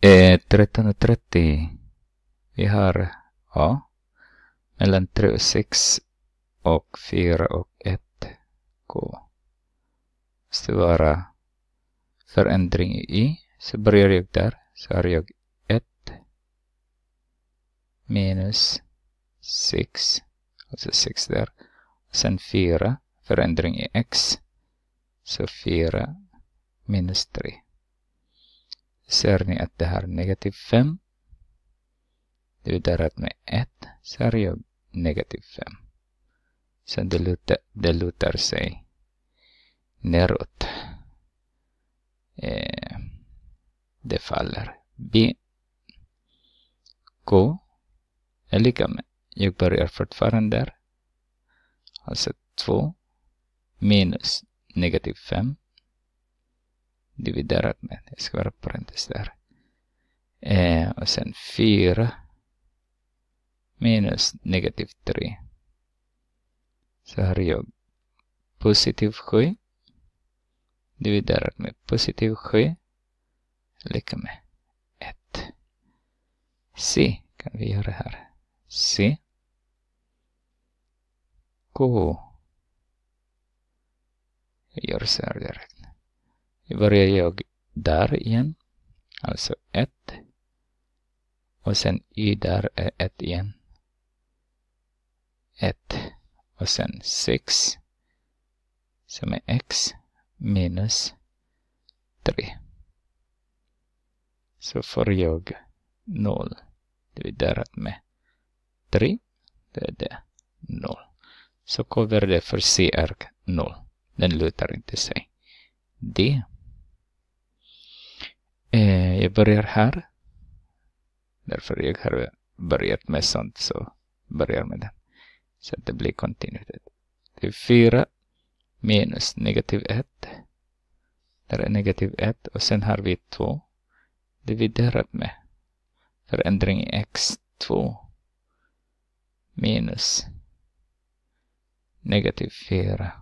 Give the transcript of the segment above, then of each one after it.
Eh, 13.30. Vi har, ja, mellan 3 och 6 och 4 och 1 K. Det Måste vara förändring i. Så börjar jag där. Så har jag 1 minus 6. Alltså 6 där. Sen 4. Förändring i x. Så 4 minus 3 ser ni att det här är negativ 5. Det med 1 så har jag negativ 5. Så det lutar, det lutar sig neråt. Eh, det faller. B. K är lika med. Jag börjar fortfarande där. Alltså 2 minus negativ 5 dividerat med. Jag ska vara parentes där. Eh, och sen 4 minus negativ 3. Så har jag positiv 7 dividerat med positiv 7 lika med 1. C kan vi göra här. C. K. Vi gör så här direkt börjar jag där igen. Alltså 1. Och sen y där är 1 igen. 1. Och sen 6 som är x minus 3. Så får jag 0 dividerat med 3. Det är det. 0. Så kommer det för CR 0. Den lutar inte sig. Det jag börjar här. Därför jag har börjat med sånt så börjar med den. Så att det blir kontinuitet. Det är 4 minus negativ 1. Där är negativ 1 och sen har vi 2 dividerat med förändring i x2 minus negativ 4.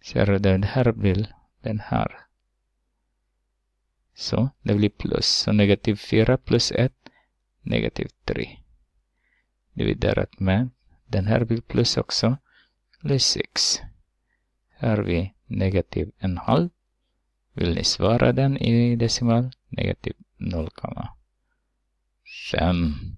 Ser du den här bilden? Den här. Så det blir plus. Så negativ 4 plus 1, negativ 3. Dividerat med, den här blir plus också, plus 6. Här har vi negativ en halv. Vill ni svara den i decimal? Negativ 0,5.